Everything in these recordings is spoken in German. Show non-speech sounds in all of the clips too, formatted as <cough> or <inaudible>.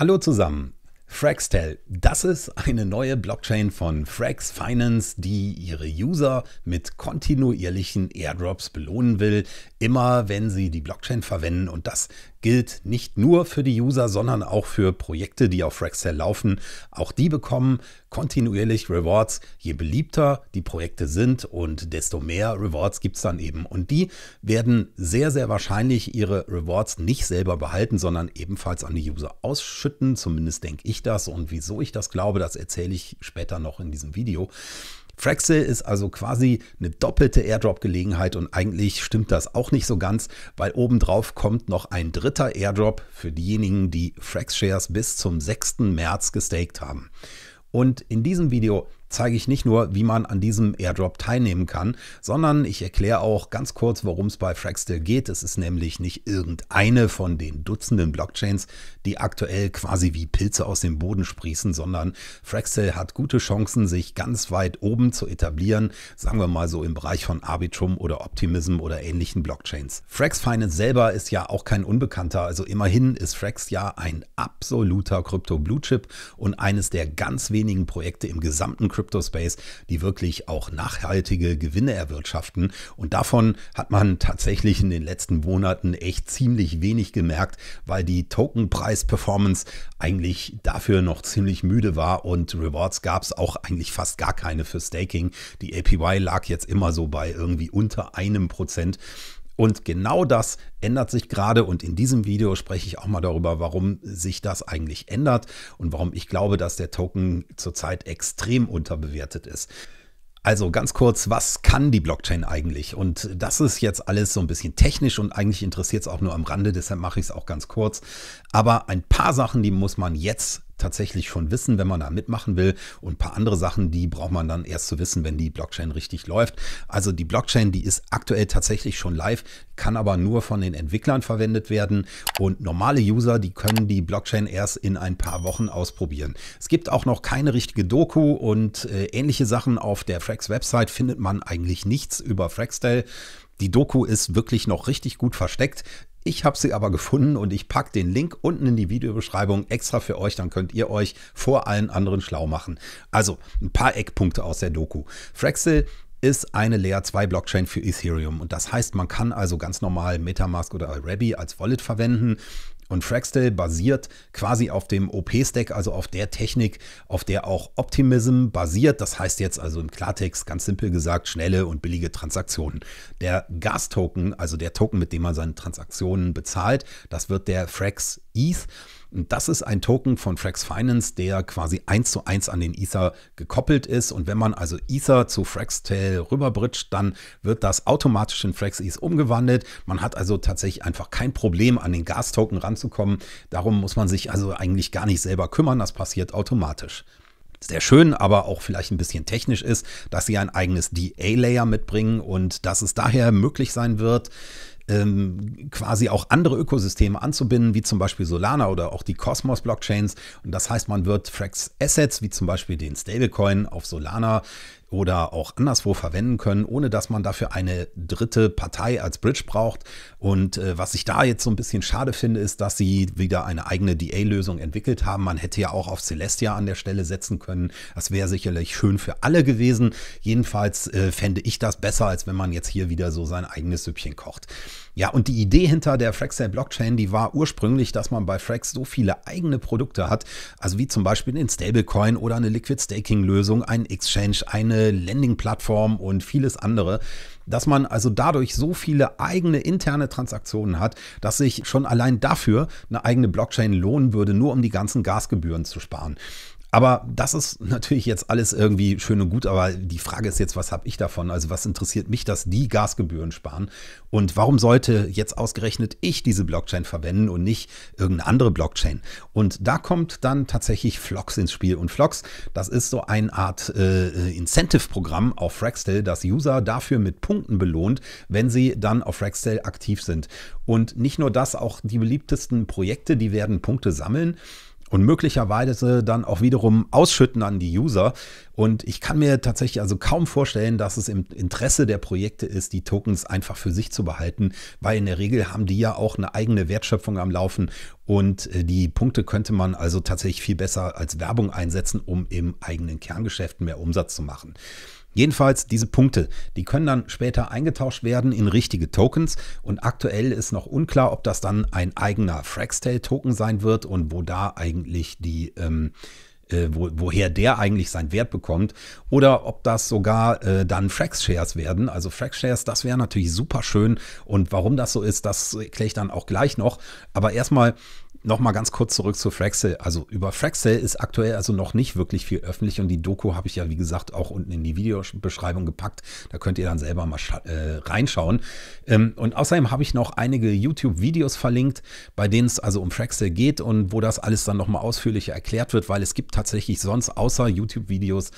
Hallo zusammen. Fraxtel, das ist eine neue Blockchain von Frax Finance, die ihre User mit kontinuierlichen Airdrops belohnen will, immer wenn sie die Blockchain verwenden und das gilt nicht nur für die User, sondern auch für Projekte, die auf Rackscale laufen. Auch die bekommen kontinuierlich Rewards. Je beliebter die Projekte sind und desto mehr Rewards gibt es dann eben. Und die werden sehr, sehr wahrscheinlich ihre Rewards nicht selber behalten, sondern ebenfalls an die User ausschütten. Zumindest denke ich das. Und wieso ich das glaube, das erzähle ich später noch in diesem Video. Fraxel ist also quasi eine doppelte Airdrop-Gelegenheit und eigentlich stimmt das auch nicht so ganz, weil obendrauf kommt noch ein dritter Airdrop für diejenigen, die Frax-Shares bis zum 6. März gestaked haben. Und in diesem Video zeige ich nicht nur, wie man an diesem Airdrop teilnehmen kann, sondern ich erkläre auch ganz kurz, worum es bei Fraxtel geht. Es ist nämlich nicht irgendeine von den Dutzenden Blockchains, die aktuell quasi wie Pilze aus dem Boden sprießen, sondern Fraxtel hat gute Chancen, sich ganz weit oben zu etablieren, sagen wir mal so im Bereich von Arbitrum oder Optimism oder ähnlichen Blockchains. Frax Finance selber ist ja auch kein Unbekannter, also immerhin ist Frax ja ein absoluter Krypto-Blue Chip und eines der ganz wenigen Projekte im gesamten Krypto Crypto-Space, die wirklich auch nachhaltige Gewinne erwirtschaften. Und davon hat man tatsächlich in den letzten Monaten echt ziemlich wenig gemerkt, weil die token preis performance eigentlich dafür noch ziemlich müde war und Rewards gab es auch eigentlich fast gar keine für Staking. Die APY lag jetzt immer so bei irgendwie unter einem Prozent. Und genau das ändert sich gerade und in diesem Video spreche ich auch mal darüber, warum sich das eigentlich ändert und warum ich glaube, dass der Token zurzeit extrem unterbewertet ist. Also ganz kurz, was kann die Blockchain eigentlich? Und das ist jetzt alles so ein bisschen technisch und eigentlich interessiert es auch nur am Rande, deshalb mache ich es auch ganz kurz. Aber ein paar Sachen, die muss man jetzt tatsächlich schon wissen, wenn man da mitmachen will. Und ein paar andere Sachen, die braucht man dann erst zu wissen, wenn die Blockchain richtig läuft. Also die Blockchain, die ist aktuell tatsächlich schon live, kann aber nur von den Entwicklern verwendet werden. Und normale User, die können die Blockchain erst in ein paar Wochen ausprobieren. Es gibt auch noch keine richtige Doku und äh, ähnliche Sachen auf der Frax-Website findet man eigentlich nichts über Fraxtel. Die Doku ist wirklich noch richtig gut versteckt. Ich habe sie aber gefunden und ich packe den Link unten in die Videobeschreibung extra für euch, dann könnt ihr euch vor allen anderen schlau machen. Also ein paar Eckpunkte aus der Doku. Fraxel ist eine Layer 2 Blockchain für Ethereum und das heißt, man kann also ganz normal Metamask oder Arabi als Wallet verwenden und Fraxtel basiert quasi auf dem OP-Stack, also auf der Technik, auf der auch Optimism basiert. Das heißt jetzt also im Klartext ganz simpel gesagt schnelle und billige Transaktionen. Der Gas-Token, also der Token, mit dem man seine Transaktionen bezahlt, das wird der Frax ETH. Und das ist ein Token von Frax Finance, der quasi eins zu eins an den Ether gekoppelt ist. Und wenn man also Ether zu Fraxtail rüberbridgt, dann wird das automatisch in Frax FraxEase umgewandelt. Man hat also tatsächlich einfach kein Problem, an den Gas-Token ranzukommen. Darum muss man sich also eigentlich gar nicht selber kümmern. Das passiert automatisch sehr schön, aber auch vielleicht ein bisschen technisch ist, dass sie ein eigenes DA-Layer mitbringen und dass es daher möglich sein wird, ähm, quasi auch andere Ökosysteme anzubinden, wie zum Beispiel Solana oder auch die Cosmos Blockchains. Und das heißt, man wird Frax Assets, wie zum Beispiel den Stablecoin auf Solana, oder auch anderswo verwenden können, ohne dass man dafür eine dritte Partei als Bridge braucht. Und äh, was ich da jetzt so ein bisschen schade finde, ist, dass sie wieder eine eigene DA-Lösung entwickelt haben. Man hätte ja auch auf Celestia an der Stelle setzen können. Das wäre sicherlich schön für alle gewesen. Jedenfalls äh, fände ich das besser, als wenn man jetzt hier wieder so sein eigenes Süppchen kocht. Ja, und die Idee hinter der Fraxel Blockchain, die war ursprünglich, dass man bei Frax so viele eigene Produkte hat, also wie zum Beispiel den Stablecoin oder eine Liquid Staking Lösung, einen Exchange, eine Lending Plattform und vieles andere, dass man also dadurch so viele eigene interne Transaktionen hat, dass sich schon allein dafür eine eigene Blockchain lohnen würde, nur um die ganzen Gasgebühren zu sparen. Aber das ist natürlich jetzt alles irgendwie schön und gut, aber die Frage ist jetzt, was habe ich davon? Also was interessiert mich, dass die Gasgebühren sparen? Und warum sollte jetzt ausgerechnet ich diese Blockchain verwenden und nicht irgendeine andere Blockchain? Und da kommt dann tatsächlich Flox ins Spiel. Und Flox, das ist so eine Art äh, Incentive-Programm auf Frextel, das User dafür mit Punkten belohnt, wenn sie dann auf Frextel aktiv sind. Und nicht nur das, auch die beliebtesten Projekte, die werden Punkte sammeln und möglicherweise dann auch wiederum ausschütten an die User. Und ich kann mir tatsächlich also kaum vorstellen, dass es im Interesse der Projekte ist, die Tokens einfach für sich zu behalten, weil in der Regel haben die ja auch eine eigene Wertschöpfung am Laufen und äh, die Punkte könnte man also tatsächlich viel besser als Werbung einsetzen, um im eigenen Kerngeschäft mehr Umsatz zu machen. Jedenfalls diese Punkte, die können dann später eingetauscht werden in richtige Tokens und aktuell ist noch unklar, ob das dann ein eigener Fraxtail-Token sein wird und wo da eigentlich die ähm, äh, wo, woher der eigentlich seinen Wert bekommt oder ob das sogar äh, dann Frax-Shares werden. Also Frax-Shares, das wäre natürlich super schön und warum das so ist, das erkläre ich dann auch gleich noch. Aber erstmal Nochmal ganz kurz zurück zu Fraxel. Also über Fraxel ist aktuell also noch nicht wirklich viel öffentlich und die Doku habe ich ja, wie gesagt, auch unten in die Videobeschreibung gepackt. Da könnt ihr dann selber mal äh, reinschauen. Ähm, und außerdem habe ich noch einige YouTube-Videos verlinkt, bei denen es also um Fraxel geht und wo das alles dann nochmal ausführlicher erklärt wird, weil es gibt tatsächlich sonst außer YouTube-Videos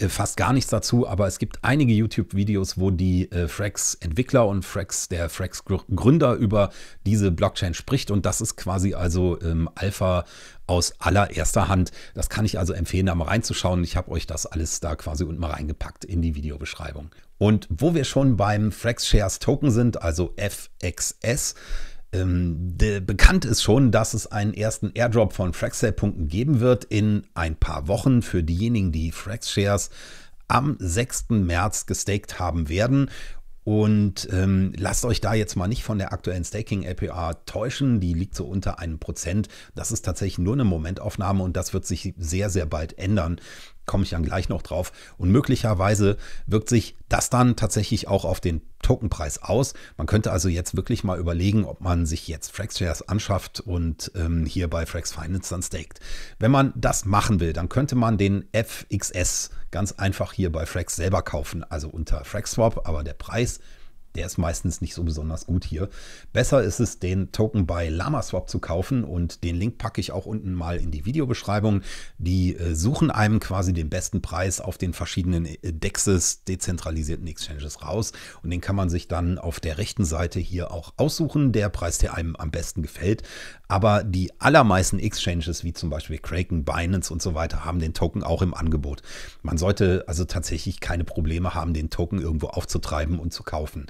äh, fast gar nichts dazu, aber es gibt einige YouTube-Videos, wo die äh, Frax-Entwickler und Frax, der Frax-Gründer über diese Blockchain spricht und das ist quasi also ähm, Alpha aus allererster Hand. Das kann ich also empfehlen, da mal reinzuschauen. Ich habe euch das alles da quasi unten mal reingepackt in die Videobeschreibung. Und wo wir schon beim Frax Shares Token sind, also FXS, ähm, bekannt ist schon, dass es einen ersten Airdrop von Fraxshare-Punkten geben wird in ein paar Wochen für diejenigen, die Frax-Shares am 6. März gestaked haben werden. Und ähm, lasst euch da jetzt mal nicht von der aktuellen Staking-APR täuschen. Die liegt so unter einem Prozent. Das ist tatsächlich nur eine Momentaufnahme und das wird sich sehr, sehr bald ändern komme ich dann gleich noch drauf. Und möglicherweise wirkt sich das dann tatsächlich auch auf den Tokenpreis aus. Man könnte also jetzt wirklich mal überlegen, ob man sich jetzt Frax-Shares anschafft und ähm, hier bei Frax Finance dann staked. Wenn man das machen will, dann könnte man den FXS ganz einfach hier bei Frax selber kaufen, also unter FraxSwap, aber der Preis ist der ist meistens nicht so besonders gut hier. Besser ist es, den Token bei LamaSwap zu kaufen und den Link packe ich auch unten mal in die Videobeschreibung. Die äh, suchen einem quasi den besten Preis auf den verschiedenen äh, Dexes, dezentralisierten Exchanges raus und den kann man sich dann auf der rechten Seite hier auch aussuchen, der Preis, der einem am besten gefällt. Aber die allermeisten Exchanges, wie zum Beispiel Kraken, Binance und so weiter, haben den Token auch im Angebot. Man sollte also tatsächlich keine Probleme haben, den Token irgendwo aufzutreiben und zu kaufen.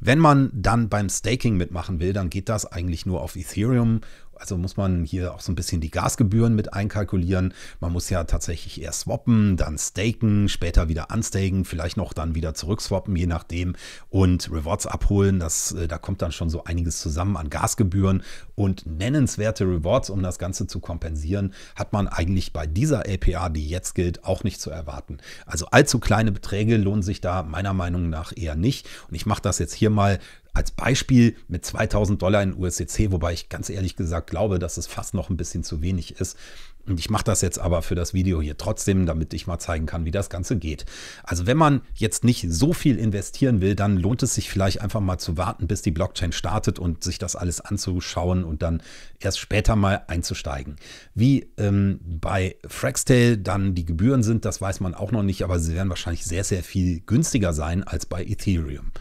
Wenn man dann beim Staking mitmachen will, dann geht das eigentlich nur auf Ethereum also muss man hier auch so ein bisschen die Gasgebühren mit einkalkulieren. Man muss ja tatsächlich erst swappen, dann staken, später wieder unstaken, vielleicht noch dann wieder zurückswappen, je nachdem. Und Rewards abholen, das, äh, da kommt dann schon so einiges zusammen an Gasgebühren. Und nennenswerte Rewards, um das Ganze zu kompensieren, hat man eigentlich bei dieser LPA, die jetzt gilt, auch nicht zu erwarten. Also allzu kleine Beträge lohnen sich da meiner Meinung nach eher nicht. Und ich mache das jetzt hier mal als Beispiel mit 2000 Dollar in USDC, wobei ich ganz ehrlich gesagt glaube, dass es fast noch ein bisschen zu wenig ist. Und ich mache das jetzt aber für das Video hier trotzdem, damit ich mal zeigen kann, wie das Ganze geht. Also wenn man jetzt nicht so viel investieren will, dann lohnt es sich vielleicht einfach mal zu warten, bis die Blockchain startet und sich das alles anzuschauen und dann erst später mal einzusteigen. Wie ähm, bei Fraxtail dann die Gebühren sind, das weiß man auch noch nicht, aber sie werden wahrscheinlich sehr, sehr viel günstiger sein als bei Ethereum.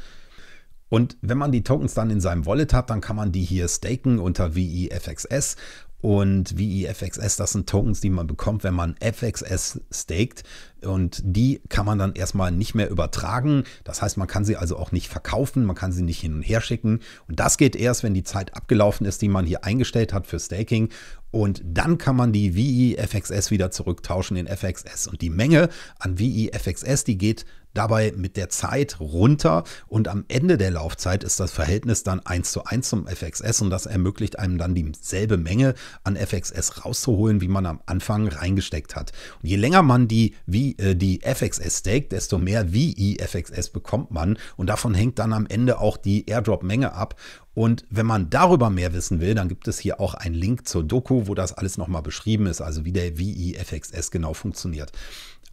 Und wenn man die Tokens dann in seinem Wallet hat, dann kann man die hier staken unter VIFXS. E und VIFXS, e das sind Tokens, die man bekommt, wenn man FXS staked. Und die kann man dann erstmal nicht mehr übertragen. Das heißt, man kann sie also auch nicht verkaufen, man kann sie nicht hin und her schicken. Und das geht erst, wenn die Zeit abgelaufen ist, die man hier eingestellt hat für Staking. Und dann kann man die VIFXS e wieder zurücktauschen in FXS. Und die Menge an VIFXS, die geht dabei mit der Zeit runter und am Ende der Laufzeit ist das Verhältnis dann 1 zu 1 zum FXS und das ermöglicht einem dann dieselbe Menge an FXS rauszuholen, wie man am Anfang reingesteckt hat. Und je länger man die, wie, äh, die FXS steckt, desto mehr VI FXS bekommt man und davon hängt dann am Ende auch die Airdrop-Menge ab und wenn man darüber mehr wissen will, dann gibt es hier auch einen Link zur Doku, wo das alles nochmal beschrieben ist, also wie der VIFXS genau funktioniert.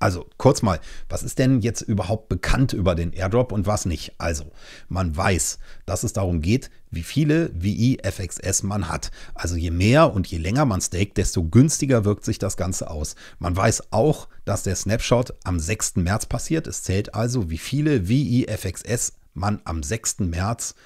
Also kurz mal, was ist denn jetzt überhaupt bekannt über den Airdrop und was nicht? Also, man weiß, dass es darum geht, wie viele VIFXS man hat. Also je mehr und je länger man staked, desto günstiger wirkt sich das Ganze aus. Man weiß auch, dass der Snapshot am 6. März passiert. Es zählt also, wie viele VIFXS man am 6. März hat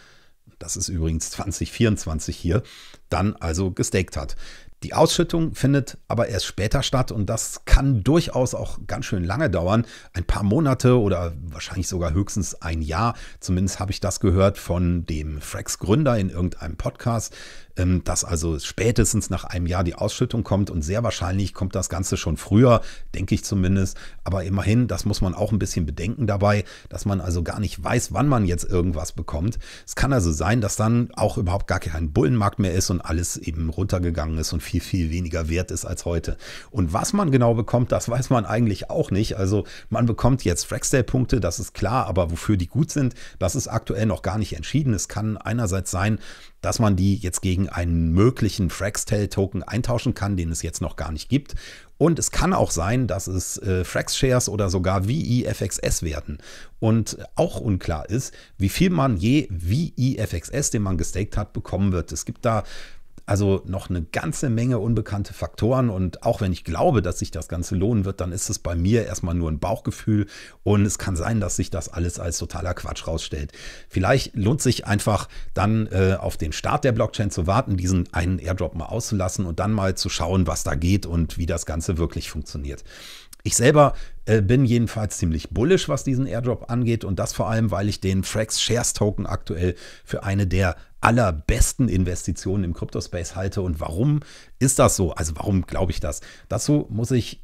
das ist übrigens 2024 hier, dann also gestaked hat. Die Ausschüttung findet aber erst später statt und das kann durchaus auch ganz schön lange dauern. Ein paar Monate oder wahrscheinlich sogar höchstens ein Jahr. Zumindest habe ich das gehört von dem Frax-Gründer in irgendeinem Podcast. Ähm, dass also spätestens nach einem Jahr die Ausschüttung kommt und sehr wahrscheinlich kommt das Ganze schon früher, denke ich zumindest. Aber immerhin, das muss man auch ein bisschen bedenken dabei, dass man also gar nicht weiß, wann man jetzt irgendwas bekommt. Es kann also sein, dass dann auch überhaupt gar kein Bullenmarkt mehr ist und alles eben runtergegangen ist und viel, viel weniger wert ist als heute. Und was man genau bekommt, das weiß man eigentlich auch nicht. Also man bekommt jetzt Fraxdale-Punkte, das ist klar, aber wofür die gut sind, das ist aktuell noch gar nicht entschieden. Es kann einerseits sein, dass man die jetzt gegen einen möglichen Fraxtel-Token eintauschen kann, den es jetzt noch gar nicht gibt. Und es kann auch sein, dass es äh, Frax-Shares oder sogar VIFXS e werden. Und auch unklar ist, wie viel man je VIFXS, e den man gestaked hat, bekommen wird. Es gibt da also noch eine ganze Menge unbekannte Faktoren und auch wenn ich glaube, dass sich das Ganze lohnen wird, dann ist es bei mir erstmal nur ein Bauchgefühl und es kann sein, dass sich das alles als totaler Quatsch rausstellt. Vielleicht lohnt sich einfach dann äh, auf den Start der Blockchain zu warten, diesen einen Airdrop mal auszulassen und dann mal zu schauen, was da geht und wie das Ganze wirklich funktioniert. Ich selber äh, bin jedenfalls ziemlich bullisch, was diesen Airdrop angeht und das vor allem, weil ich den Frax Shares Token aktuell für eine der allerbesten Investitionen im Kryptospace halte. Und warum ist das so? Also warum glaube ich das? Dazu muss ich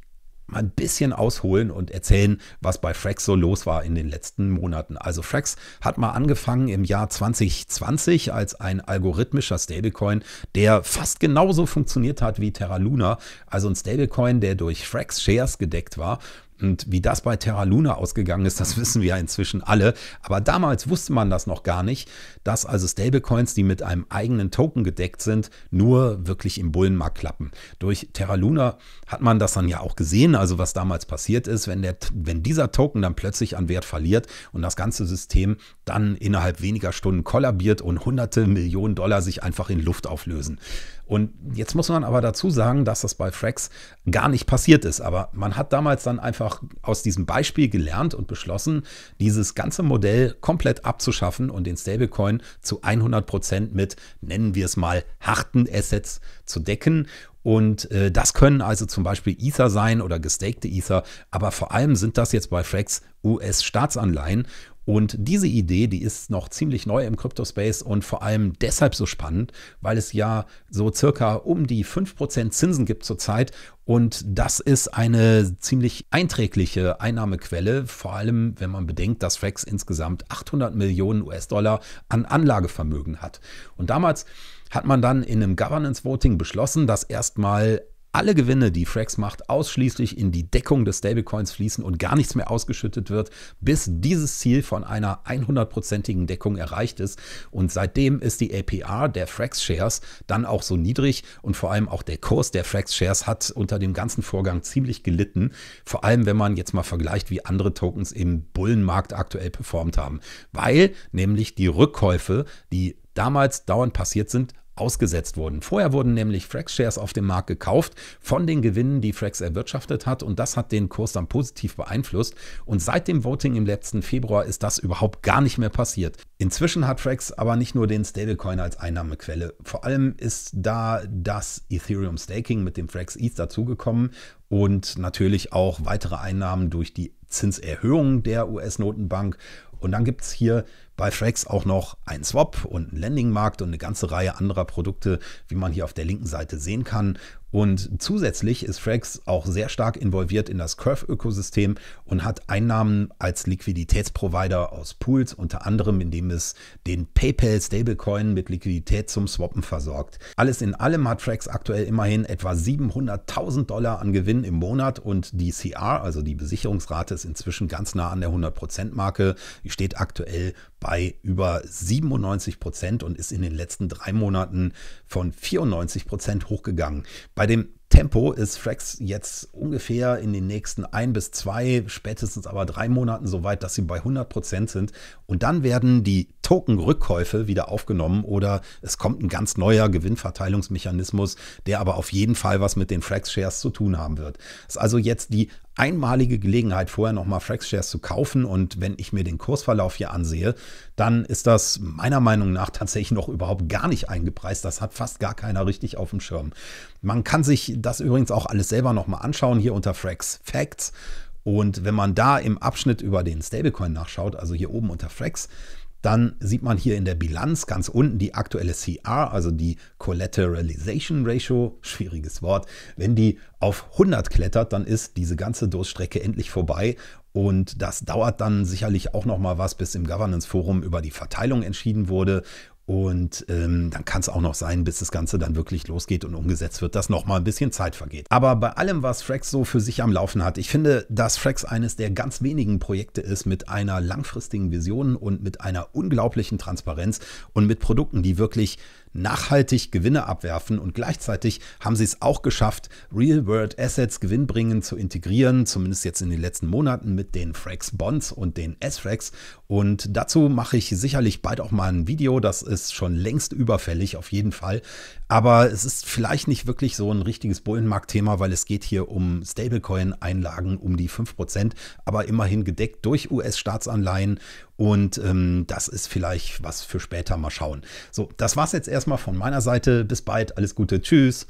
mal ein bisschen ausholen und erzählen, was bei Frax so los war in den letzten Monaten. Also Frax hat mal angefangen im Jahr 2020 als ein algorithmischer Stablecoin, der fast genauso funktioniert hat wie Terra Luna, also ein Stablecoin, der durch Frax Shares gedeckt war und wie das bei Terra Luna ausgegangen ist, <laughs> das wissen wir ja inzwischen alle. Aber damals wusste man das noch gar nicht, dass also Stablecoins, die mit einem eigenen Token gedeckt sind, nur wirklich im Bullenmarkt klappen. Durch Terra Luna hat man das dann ja auch gesehen, also was damals passiert ist, wenn, der, wenn dieser Token dann plötzlich an Wert verliert und das ganze System dann innerhalb weniger Stunden kollabiert und hunderte Millionen Dollar sich einfach in Luft auflösen. Und jetzt muss man aber dazu sagen, dass das bei Frax gar nicht passiert ist. Aber man hat damals dann einfach aus diesem Beispiel gelernt und beschlossen, dieses ganze Modell komplett abzuschaffen und den Stablecoin zu 100 Prozent mit, nennen wir es mal, harten Assets zu decken. Und äh, das können also zum Beispiel Ether sein oder gestakte Ether, aber vor allem sind das jetzt bei Frax US-Staatsanleihen. Und diese Idee, die ist noch ziemlich neu im Crypto-Space und vor allem deshalb so spannend, weil es ja so circa um die 5% Zinsen gibt zurzeit. Und das ist eine ziemlich einträgliche Einnahmequelle, vor allem wenn man bedenkt, dass Frax insgesamt 800 Millionen US-Dollar an Anlagevermögen hat. Und damals hat man dann in einem Governance Voting beschlossen, dass erstmal alle Gewinne, die Frax macht, ausschließlich in die Deckung des Stablecoins fließen und gar nichts mehr ausgeschüttet wird, bis dieses Ziel von einer 100-prozentigen Deckung erreicht ist. Und seitdem ist die APR der Frax Shares dann auch so niedrig und vor allem auch der Kurs der Frax Shares hat unter dem ganzen Vorgang ziemlich gelitten. Vor allem, wenn man jetzt mal vergleicht, wie andere Tokens im Bullenmarkt aktuell performt haben. Weil nämlich die Rückkäufe, die damals dauernd passiert sind, ausgesetzt wurden. Vorher wurden nämlich Frax-Shares auf dem Markt gekauft von den Gewinnen, die Frax erwirtschaftet hat und das hat den Kurs dann positiv beeinflusst und seit dem Voting im letzten Februar ist das überhaupt gar nicht mehr passiert. Inzwischen hat Frax aber nicht nur den Stablecoin als Einnahmequelle. Vor allem ist da das Ethereum Staking mit dem Frax ETH dazugekommen und natürlich auch weitere Einnahmen durch die Zinserhöhung der US-Notenbank. Und dann gibt es hier bei Frax auch noch ein Swap und ein Landingmarkt und eine ganze Reihe anderer Produkte, wie man hier auf der linken Seite sehen kann. Und zusätzlich ist Frax auch sehr stark involviert in das Curve-Ökosystem und hat Einnahmen als Liquiditätsprovider aus Pools, unter anderem indem es den PayPal-Stablecoin mit Liquidität zum Swappen versorgt. Alles in allem hat Frax aktuell immerhin etwa 700.000 Dollar an Gewinn im Monat und die CR, also die Besicherungsrate, ist inzwischen ganz nah an der 100%-Marke. Die steht aktuell bei über 97 Prozent und ist in den letzten drei Monaten von 94 Prozent hochgegangen. Bei dem Tempo ist Frax jetzt ungefähr in den nächsten ein bis zwei, spätestens aber drei Monaten so weit, dass sie bei 100 Prozent sind. Und dann werden die Token-Rückkäufe wieder aufgenommen oder es kommt ein ganz neuer Gewinnverteilungsmechanismus, der aber auf jeden Fall was mit den Frax-Shares zu tun haben wird. Das ist also jetzt die einmalige Gelegenheit, vorher nochmal Frax-Shares zu kaufen. Und wenn ich mir den Kursverlauf hier ansehe, dann ist das meiner Meinung nach tatsächlich noch überhaupt gar nicht eingepreist. Das hat fast gar keiner richtig auf dem Schirm. Man kann sich das übrigens auch alles selber nochmal anschauen hier unter Frax Facts. Und wenn man da im Abschnitt über den Stablecoin nachschaut, also hier oben unter Frax, dann sieht man hier in der Bilanz ganz unten die aktuelle CR, also die Collateralization Ratio, schwieriges Wort. Wenn die auf 100 klettert, dann ist diese ganze Durststrecke endlich vorbei und das dauert dann sicherlich auch noch mal was, bis im Governance Forum über die Verteilung entschieden wurde und ähm, dann kann es auch noch sein, bis das Ganze dann wirklich losgeht und umgesetzt wird, dass nochmal ein bisschen Zeit vergeht. Aber bei allem, was Frax so für sich am Laufen hat, ich finde, dass Frax eines der ganz wenigen Projekte ist mit einer langfristigen Vision und mit einer unglaublichen Transparenz und mit Produkten, die wirklich nachhaltig Gewinne abwerfen und gleichzeitig haben sie es auch geschafft, Real-World-Assets gewinnbringend zu integrieren, zumindest jetzt in den letzten Monaten mit den Frax Bonds und den S-Frax. Und dazu mache ich sicherlich bald auch mal ein Video, das ist schon längst überfällig auf jeden Fall. Aber es ist vielleicht nicht wirklich so ein richtiges Bullenmarktthema, weil es geht hier um Stablecoin-Einlagen um die 5%, aber immerhin gedeckt durch US-Staatsanleihen und ähm, das ist vielleicht was für später mal schauen. So, das war's jetzt erstmal von meiner Seite. Bis bald, alles Gute, tschüss.